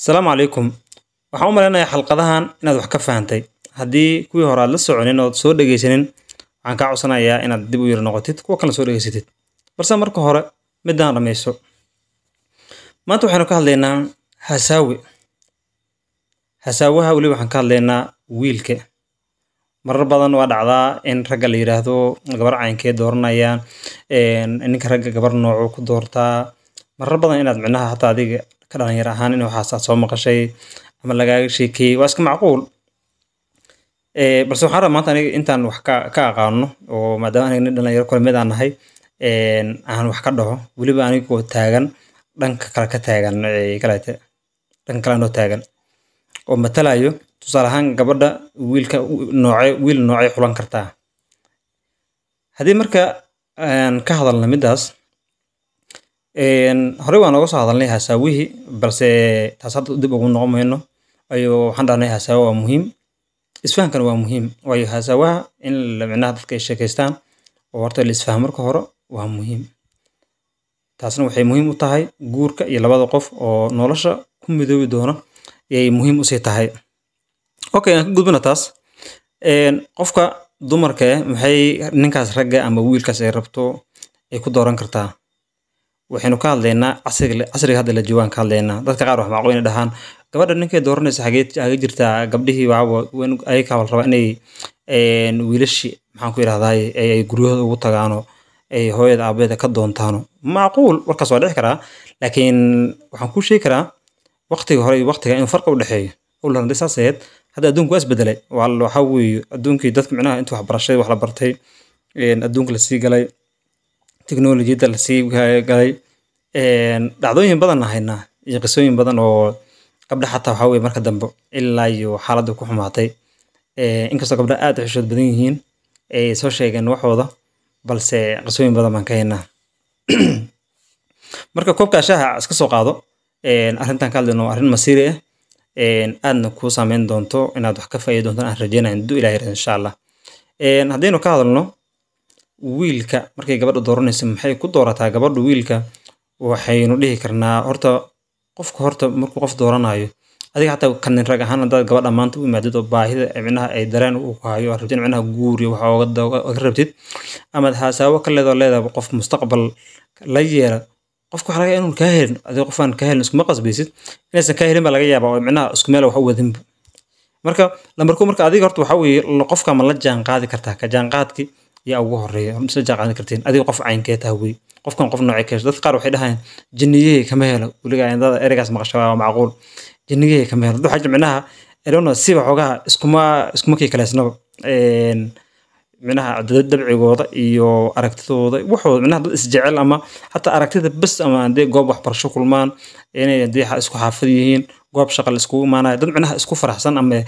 asalaamu calaykum waxaan u malaynayaa xalqadahan inaad wax ka fahantay haddii kuwii hore aad la soconin ood soo dhegaysanin waxaan kaa codsanayaa inaad dib u yar noqotid kuwa kalena soo dhegaysatid balse marka hore midaan dhamayso maanta waxaynu ka hadlaynaa hasaawe hasaawaha weliba waxaan ka hadlaynaa wiilka marar badan waa dhacdaa in ragga la yiraahdo gabar caynkee dooranayaan ninka ragga gabar noocu ku doortaa marar badan inaad micnaha hataa adiga kadhalinyar ahaan in waxaas aad soo maqashay ama lagaaga sheekeeyey waa iska macquul eh, balse waxaan rabaa maanta aniga intaan wax ka aqaano oo maadaama aniga nin dhalinyaro kale mid aan nahay aan wax ka dhaho weliba anigoo taagan dhanka kale ka taagan kaleete dhanka kale anoo taagan oo matalayo tusaale ahaan gabadha wiilka noocee wiil noocay xulan kartaa haddii marka aan ka hadalna middaas horey waa oga soo hadalnay hasaawihii balse taas hadda dib ugu noqon mayno ayuu waxaan dhahnay hasaawa waa muhiim isfahamkana waa muhiim waayo hasaawaha in micnaha dadka ay sheekaystaan oo horta la isfahm marka hore waa muhiim taasna waxay muhiim u tahay guurka iyo labada qof oo nolosha ku midoobi doona ayay muhiim usii tahay okay aan ka gudbina taas qofka dumarka eh maxay ninkaas ragga ama wiilkaas ay rabto ay ku dooran kartaa waxaynu ka hadlaynaa casriga hadda la joogaan ka hadlaynaa dadka qaar wax macqoyna dhahaan gabadha ninkay dooranaysa xageed jirtaa gabdhihiiba ayaka rabaa inay wiilashi maxaan yidhahdaay ay guryahooda ugu tagaano ay hooyada aabadeeda ka doontaano macquul warkaas waa dhici karaa laakiin waxaan kuu sheegi karaa waqtiga hore iyo waqtiga in farqi u dhexeeyo owlan saas aheyd hadda adduunku waa isbedelay waxaa weeye adduunkii dadka micnaha inta wax wax la bartay adduunka la galay teknolojiyadda lasii galay dhacdooyin badan haynaa iyo qisooyin badan oo gabdha xataa waxaa weye marka dambe ilaa iyo xaaladda ku xumaatay inkastoo gabdha aad u xishood badan yihiin ay soo sheegeen waxooda balse qisooyin badan baan ka haynaa marka koobkaa shaaha iska soo qaado arrintan ka hadlayno waa arrin masiiri ah aadna kuu saameyn doonto inaad wax ka faa'iidi doonto aan rajeynayo hadduu ilahay insha allah haddaynu ka hadalno wiilka markay gabadha dooranayso maxay ku doorataa gabadha wiilka waxaynu dhihi karnaa horta qofka horta markuu qof dooranayo adiga xataa kanin rag ahaan haddaad gabadha maanta u imaadid oo baahida micnaha ay dareen uu ku hayo rabtid micnaha guur waxa oga rabtid amaad haasaabo ka leedoo qof mustaqbal la yeela qofka waxaa laga inuu kaa helin adiga qof aan helin iskuma qasbaysid inaysan kaa helin baa laga yaabaa oo micnaha isku meel wax u wadinba marka lambarku marka adiga horta waxa weeye qofka ma la jaan kartaa ka jaanqaadkii yaa ugu horeeya hormasa jaanqaadan kartiin adiga qof caynkee taha wey qofkan qof noocee keeso dadka qaar waxay dhahayaan jinniyahey kama helo weliga ereygaas maqasha waa macquul jinniyahey kama helo duxaj micnaha erona siba xoogaha iskuma iskuma kii kaleysnaba micnaha dabcigooda iyo aragtidooda waxooda micnaha dad isjecel ama xataa aragtida bas ama hadday goob waxbarasho kulmaan inay hadii isku xaafid yihiin goob shaqa iskugu imaanayo dad micnaha isku faraxsan ama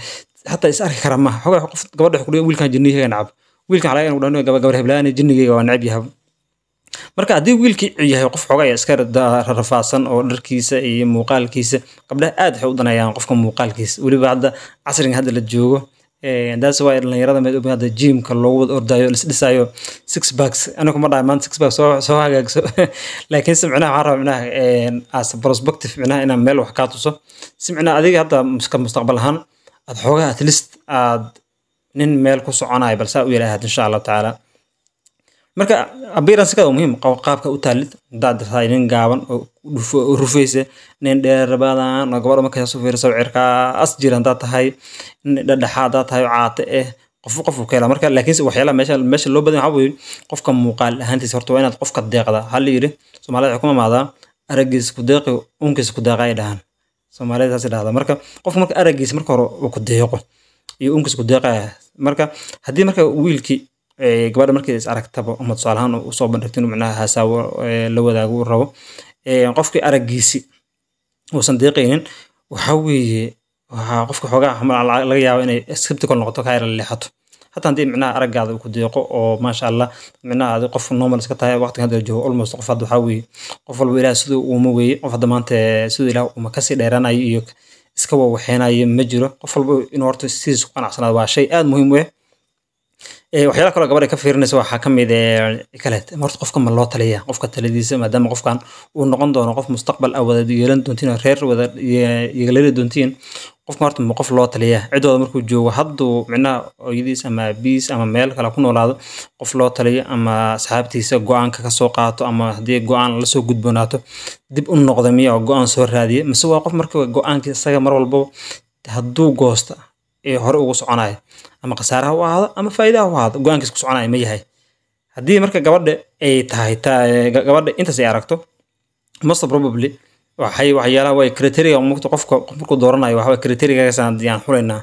xataa is arki kara maaha xoogaa qof gabadha wax wiilkan jinniyaheega nacab wiilka xalay inuu dhan gabar heblaani jinnigayga waa necab yahay marka haddii wiilkii yahay qof xogaya iska rafaadsan oo dharkiisa iyo muuqaalkiisa gabdhaha aad waxay u danayaan qofka muuqaalkiisa weliba hadda casrigan hadda la joogo daas eh, waa dhallinyarada mid hadda jiimka loogu wada ordayo lisdhisayo six bags anigu ma dhahay maanta six bags soo hagaagso laakiinse micnaha waxaan rabaa micnaha eh, as prospective micnaha inaan meel wax kaa tuso si micnaha adiga hadda mustaqbal ahaan aad xoogaa at least aad nin meel ku soconayo balsaa u yaraahad insha allahu tacaala marka abiranska waa muhiim qaabka u taalid hadaad nin gaaban oo rufaysa nin dheerabaadan oo gabadha markaa su fiirisa cirkaas jira hadaad tahay nin dhadhexaa tahay caata eh qof qof uu marka laakiinse waxyaalaha meesha meesha loo badan waxaa weeye qofka muuqaal ahaantiisa horta waa inaad qofka deeqda waxaa la yidhi soomaalida waxay ku mamaadaa araggiisa ku deeqi unkiisa ku deeqa ay dhahaan soomaalida saas dhahda marka qofka marka araggiisa marka hore uu ku deeqo iyo unkiisa ku deeqa marka haddii marka wiilkii gabadha markii is aragtaba ama tusaalahaan usoo bandhigto inuu micnaha la wadaago rabo qofkii araggiisi uusan deeqaynin waxaa weeye waxaa qofka xoogaa ah laga yaaba inay skeptical noqoto kaa leexato hataa haddii micnaha araggaada ku deeqo oo maasha allah micnaha adi qof normal iska tahay waqtiga hadda joogo almost qof hadda waxaa weeye qof walba ilaah siduu uuma weeye qof hadda maanta siduu ilaah uuma kasii dheeraanayo iyo iska wawaxeenaya ma jiro qof walba inuu horta sidiis ku qanacsanaado waa shay aada muhiim u ah waxyaala kaloo gabadha ka fiirinaysa waxaa ka mid eh, kaleet horta qofka ma loo taliya qofka taladiisa maadaama qofkan uu noqon doono qof mustaqbal a wada yeelan doontiin reer wada yeegalari doontiin qofka horta qof loo taliya cidooda markuu joogo haduu micnaha oyadiis ama biis ama meel kale ku noolaado qof loo taliyo ama asxaabtiisa go-aanka kasoo qaato ama haddii go-aan lasoo gudboonaato dib u noqda miya oo go-aan soo raadiya mise waa qof marka go-aanka isaga mar walbaba hadduu goosta ee hore ugu soconaya ama khasaaraha u ahaado ama faa'iidaha u ahaado go-aankiis ku soconaya ma yahay haddii marka gabadha ay tahay gabadha intaas ay aragto most probably waxay waxyaalaha way criteria mugta qofka markuu dooranayo waxaa criteriagaas aan xulaynaa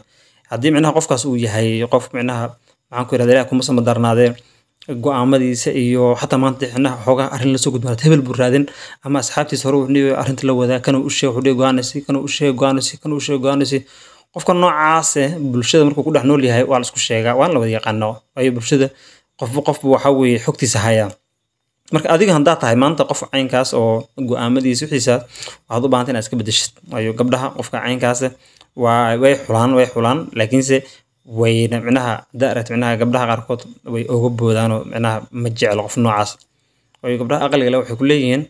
haddii micnaha qofkaas uu yahay qof micnaha maxaan ku irahda kuma samadarnaadee go-aamadiisa iyo xataa maanta micnaha xoogaa arrin lasoo gudbanaad hebel buu raadin ama asxaabtiisa hore wuxuu arrinta la wadaa kana u sheeg wuxuu go kana u sheeg go kana u sheeg go qofka noocaase bulshada markuu ku dhex nool yahay waa la isku sheegaa waana la wada yaqaano waayo bulshada qofba qofba waxaa weeye xogtiisa hayaa marka adiga haddaa tahay maanta qof caynkaas oo go-aamadiisa wixiisaas waxaad u bahanta inaad iska bedeshid waayo gabdhaha qofka caynkaase way xulaan way xulaan laakiinse wayna micnaha haddaa micnaha gabdhaha qaarkood way oga boodaanoo micnaha ma jeclo qof noocaas waayo gabdhaha aqliga le waxay ku leeyihiin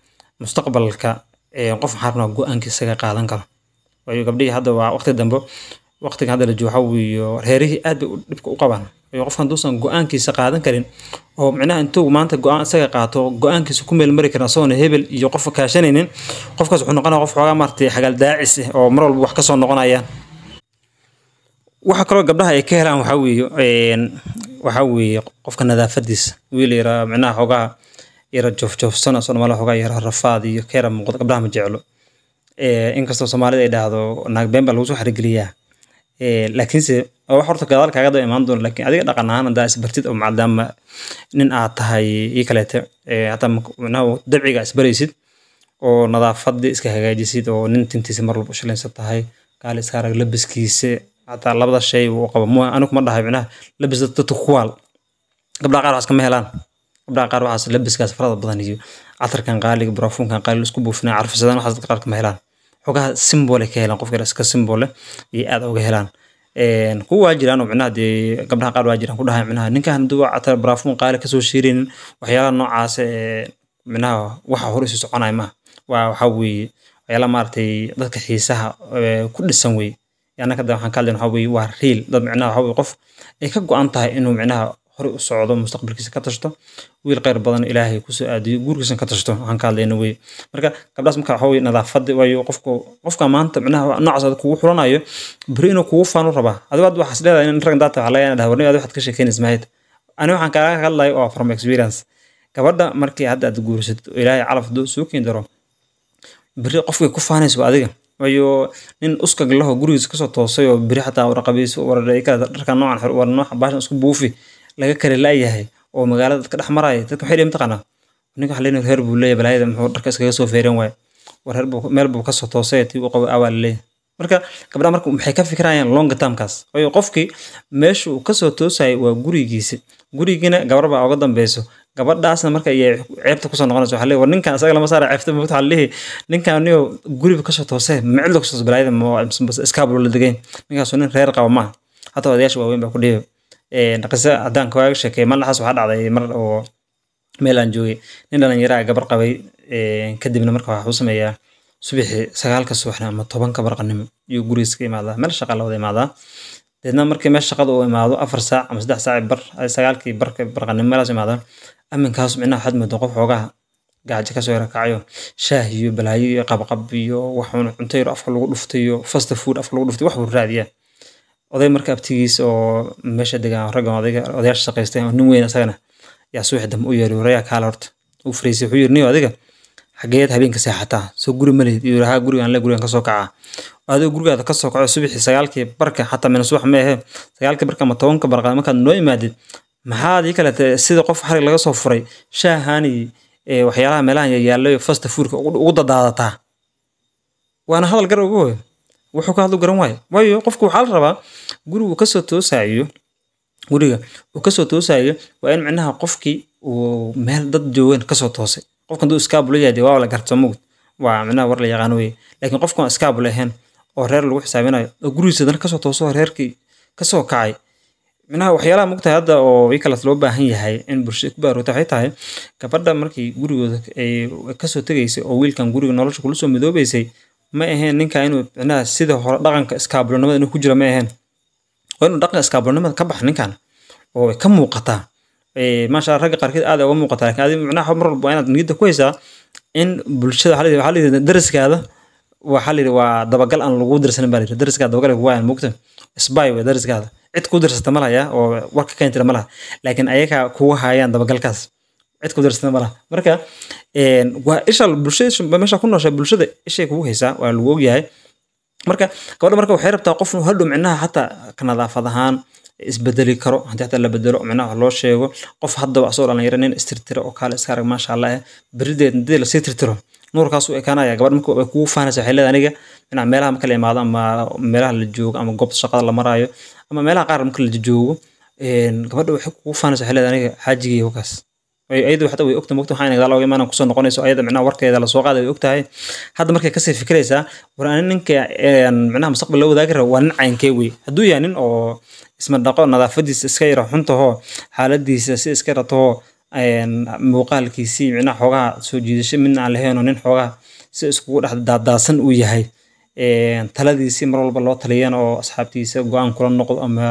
mustaqbalka qof maxaa rabnaa go-aanka isaga qaadan karo waayo gabdhihii hadda waa waqti dambe waqtiga hadda la joogo waxa weeye reerihii aad bay dhibka u qabaan qofka duusan go-aankiisa qaadan karin oo micnaha intuu maanta go-aan isaga qaato go-aankiisa ku meel karin asagoona hebel iyo qofa kaashanaynin qofkaas wuxuu noqonaya qof xoogaa maartay xagaal ah oo mar walba wax kasoo noqonaya waxa kaloo gabdhaha ay ka helaan waxaa weeye waxaa weeye qofka nadaafadiisa wiil yara micnaha xoogaha yara joofjoofsan oo soomaaliya xoogaa yara rafaad iyo ka muuqda gabdhaha ma jeclo inkastoo soomaalida ay dhahdo naagbeen baa lagu soo xarigeliyaa Eh, laakiinse wax horta gadaal kaaga daba imaan doono laakiin adiga dhaqan ahaan haddaa isbartid oo maadaama nin aad tahay ii kaleete eh, hadda dabciga isbaraysid oo nadaafadii iska hagaajisid oo nin tintiisa mar walba ushalaysan tahay kaali iska arag labiskiisa hataa labada shay uu qabo mu anigu ma dhahay micnaha labis dadka ku gabdhaha qaar waxaas kama helaan gabdhaha qaar waxaas labiskaas farada badan iyo catarkan qaaliga baraafuunkan qaaliga isku buufinaa carfisadaan waxaas dadka qaar kama helaan xogaha simbole ka helaan qofka iska simbole iyo aad uga helaan kuwa waa jiraan oo micnaha dee gabdhaha qaar waa jiraan ku dhahay micnaha ninkan haduu cata baraafuun qaali kasoo sheeraynin waxyaalaha noocaas micnaha waxa hore isu soconaya maaha waa waxa weeye waxyaalaha maaragtay dadka xiisaha ku dhisan weeye annaka hadda waxaan ka hadlayn waxa weeye waa riil dad micnaha waxa weye qof ay ka go-an tahay inuu micnaha hore u socdo mustaqbalkiisa ka tashto wiil kheyr badan ilaahay kusoo aadiyo guurkiisana ka tashto waxaan ka hadlayna wey marka gabdhaas marka waxa weye nadaafadda waayo qofka qofka maanta micnaha noocaas kugu xulanayo beri inuu kugu faanu rabaa adigu aad waxaas leedahay in rag daata waxaa laga yaana dhaha warnimo aad waxaad ka sheekeynaysa mahayda ani waxaan kaaga hadlayo oo from experience gabadha markii hadda aad guursatid oo ilaahay calaf haduu soo keeni daro beri qofkay ku faanaysa adiga waayo nin uskag gurigiisa kasoo toosay oo beri xataa warqabiisa wararka dharka noocan xor warno baashan isku buufi laga kala la'yahay oo magaalada dadka dhex maraya dadka maxay dhihi mataqaanaa ninka waxaa leeyahay reer buu leeyahay balaayada muxuu dharka iskaga soo feereen waaye war reer buu meel buu ka soo toosay tii uu qabo awaa la marka gabdhaha marka maxay ka fikirayaan long termkaas waayo qofkii meesha uu kasoo toosayay waa gurigiisa gurigiina gabarba baa uga dambeyso gabadhaasna marka iyo ceebta kusoo noqonaysa waxaa leeyahay war ninkan asaga lama saara ceebta mawt waxaa leeyahay ninkan anigo guriga kasoo toosay macid la balaayada ma iskaabul la degayn ninkaasoo nin reer qaba maaha hataa odayaasha waaweyn baa ku dhiibay Eh, qiso haddaan kawaaga sheekey malaxaas waxaa dhacday mar oo meel aan joogay nin dhalinyaraa gabar qabay eh, kadibna marka waxaa u sameeyaa subaxii sagaalka subaxna ama tobanka barqanimo ayuu gurigiisa imaadaa meel shaqa la wada imaadaa deedna markii meel shaqada uu imaado afar saac ama saddex saac bar sagaalkii barka barqanimo meelaas imaadaa aminkaas micnaha waxaad moodaa qof xoogaha gaajo kasoo yarakacayo shaah iyo balaayo iyo qabqab iyo waxuun cunto yar afka lagu dhuftayo fast food afka lagu dhuftay wax uu oday marka abtigiis oo meesha degaan raggan odayaasha shaqaystay oo nin weyn isagana yaa subaxi dambe u yeeray warayaa kaala horta uu fariisay wuxuu yiri niyo adiga xageed habeenka seexataa soo guri ma yuu haa gurigaan le gurigaan kasoo kacaa adoo gurigaada kasoo kaco subaxii sagaalkii barka xataa mina subax ma sagaalkii barka ama tobanka barqa markaad noo imaadid maxaad ii kaleete sida qof xarig laga soo furay shaahaani waxyaalaha meelahan yayaalo fasta fuurka ugu dadaadataa waana hadal gar ogoy wuxuu ka hadlu garan waaye waayo qofku waxaa la rabaa gurigu kasoo toosayo guriga uu kasoo toosayo waa in micnaha qofkii uu meel dad joogan kasoo toosay qofkan duu iskaabula yaade waa la garta mugd waa micnaha war la yaqaan weye laakiin qofkan iskaabul ahayn oo reer lagu xisaabinayo oo gurigiisa dana kasoo tooso reerkii kasoo kacay micnaha waxyaalaha mugtahay hadda oo ikalaas loo baahan yahay in bulshada ku baaroota waxay tahay gabadha markii gurigooda ay kasoo tegaysay oo wiilkan guriga nolosha kula soo midoobeysay ma ahayn ninka inuu micnaha sida hore dhaqanka iskaabulanimada inuu ku jiro ma ahayn waa inuu dhaqan ka baxo ninkan oo way ka muuqataa maasha ragga qaarkeed aad uga muuqataa lakin adi micnaha mar walba inaad niyadda ku haysaa in bulshada waxaa waxaa layidhi dariskaada waxaa layidhi waa dabagal aan lagu darsanin baa layidhi dariskaada dabagal ku waayan mugta sby wey dariskaada cid kuu darsata ma oo warka keeni jira ma laha laakiin ayagaa kugu dabagalkaas cid kuu darsata ma marka waa isha bulshada meesha ku nooshaa bulshada ishay kugu haysaa waa lagu ogyahay marka gabadha marka waxay rabtaa qof hadhow micnaha xataa ka nadaafad ahaan isbedeli karo haddii xataa la bedelo micnaha wax loo sheego qof haddaba asagoo dhalinyaro nin istirtiro oo kaale iska maasha allah eh berideed haddii lasii tirtiro nuurkaas ekaanaya gabadh marka kugu fahanaysa waxay leeda aniga micnaha meelaha marka imaado ama meelaha la joogo ama goobta shaqada la maraayo ama meelaha qaar marka la joogo gabadha waxay kugu fahanaysa waxay leeda aniga xaajigiiyo wakaas ayadu xataa way ogtahay mogta waxaan gadaal oga imaan kusoo noqonayso ayada micnaha warkeeda lasoo qaaday way ogtahay hadda markay kasii fikiraysaa war ani ninka micnaha mustaqbal loo wadaagi rabo waa nin caynkee wey hadduu yahay nin oo isma nadaafadiisa iska yara xuntahoo xaaladiisa si iska ratahoo muuqaalkiisii micnaha xoogaha soo jiidasho midna aan lahaynoo nin xoogaha si iskugu dhex daadaasan uu yahay taladiisii mar walba loo taliyan oo asxaabtiisa go-aan kula noqdo ama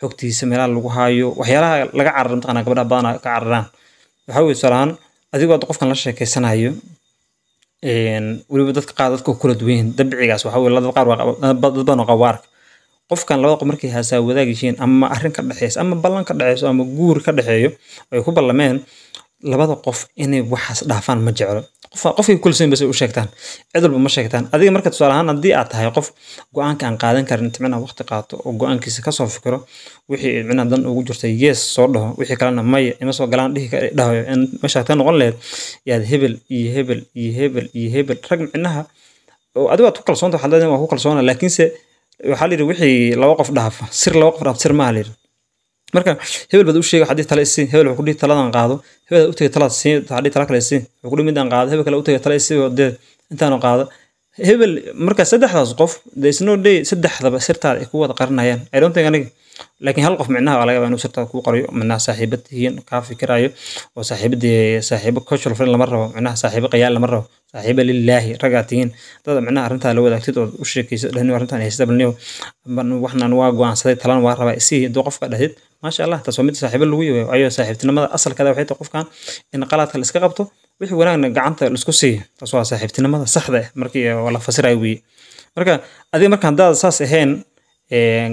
xogtiisa meelaha lagu haayo waxyaalaha laga carara mataqana badana ka cararaan waxaa weye tusaalahaan hadda qofkan la sheekeysanayo weliba dadka qaar dadka kula duwan yihiin dabcigaas waxaa weye dad qaar dad badan oo qawaarka qofkan labada qof markay haasaa wadaag yihiin ama arrin ka dhexeysa ama ballan ka dhexeyso ama guur ka dhexeeyo ay ku ballameen labada qof inay waxaas dhaafaan ma jeclo qofkay kulsayn bas u sheegtaan cid ma sheegtaan adiga marka tusaale ahaan haddii aad tahay qof go-aanka aan qaadan karin ticmina waqti qaato oo go-aankiisa kasoo fikiro wixii icmina dan ugu jirta yees soo dhaho wixii kalena maya ima soo galaan dhahayo mashaagta noqon laheyd yaad hebel iyo hebel iyo hebel iyo hebel rag micnaha adigu aad ku kalsoonta waxaad waa ku kalsoona laakiinse waxaa la yidhi wixii laba qof dhaafa sir laba qof dhaaf sir maha la yidhi marka hebel baad u sheegay xadii tale isiin hebel wuxuu kudhihi taladan qaado hebel utagay talaad siin xadii tala kale isiin wuxuu kudhihi midaan qaado hebel kale utagay tale isii dee intaanu qaado hebel marka saddexdaas qof isnoo day saddexdaba sirtaada ay ku wada qarinayaan i don't think aniga laakiin hal qof micnaha waa laga yabaa inuu sirtaada kuu qariyo micnaha saaxiibad tihiin kaa fikiraayo oo saaxiibadii saaxiibo cultural friend lama rabo micnaha saaxiibo qayaal lama rabo saaxiibo lilaahi ragaa tihiin dad micnaha arrintaa la wadaagtid ood u sheekaysa dhahniyo arrintaan haysata balniyo waxnaan waa go'aansaday talan waa rabaa isii hadduu qofka dhahdid maasha allah taas waa mid saaxiibo lagu yayo ayoo saaxiibtinimada asalkeeda waxay tahay qofkan in qaladka la iska qabto wixii wanaagna gacanta laisku siiyo taas waa saaxiibtinimada saxda ah markii la fasirayo weeye marka adiga marka haddaad saas ahayn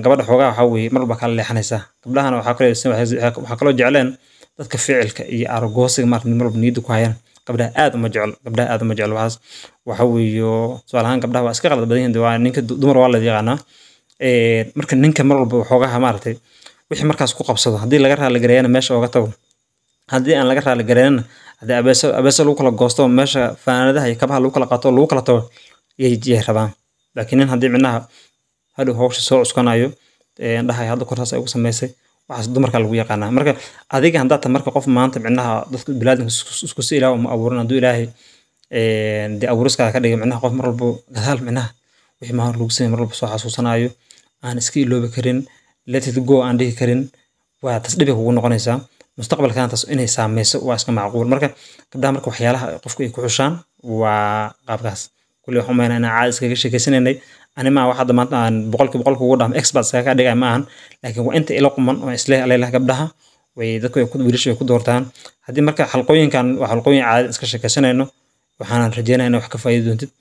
gabadha xoogaa waxaa weeye mar walba kala leexanaysaa gabdhahana waxaa kale waxaa kaloo jecleen dadka ficilka iyo aragoosiga maarata mar walba niyadda ku hayaan gabdhaha aad uma jeclo gabdhaha aad uma jeclo waxaas waxa weeyo su'aal ahaan gabdhaha waa iska qalad badan yihiin waa ninka dumar waa la yaqaanaa marka ninka mar walba xoogaha maaragtay wixii markaas ku qabsado haddii laga raali gareeyana meesha ooga tago haddii aan laga raali gareynana haddii abeese abeese lagu kala goosto meesha faanadaha iyo kabaha lagu kala qaato lagu kala tago yay rabaan laakiin nin haddii micnaha hadhow hawsha soo cuskanayo dhahay hadda kortaas ay ugu samaysay waxaas dumarka lagu yaqaanaa marka adiga haddaata marka qof maanta micnaha dadka bilaadanka isku si ilaah uma abuuran hadduu ilaahay dee abuuriskaada ka dhigay micnaha qof mar walbo gadaal micnaha wixii maahan lagu samey mar walba soo xasuusanaayo aan iska iloobi karin let go aan dhihi karin waa tas dhibi kugu noqonaysaa mustaqbalkana taas inay saameyso waa iska macquul marka gabdhaha marka waxyaalaha qofku ay ku xushaan waa qaabkaas kulli waxaan umaynaa inaan caadi iskaga sheekeysanaynay anima waxa damaanta aan boqolki boqol kugu dhahmo expert iskaga ka dhigay ma ahan laakiin waa inta ila quman oo isleh alaylah gabdhaha way dadku ay wiilasha ay ku doortaan haddii marka xalqooyinkan waa xalqooyin caadi iska sheekeysanayno waxaanan rajeynaynaa wax ka faa'iidi doontid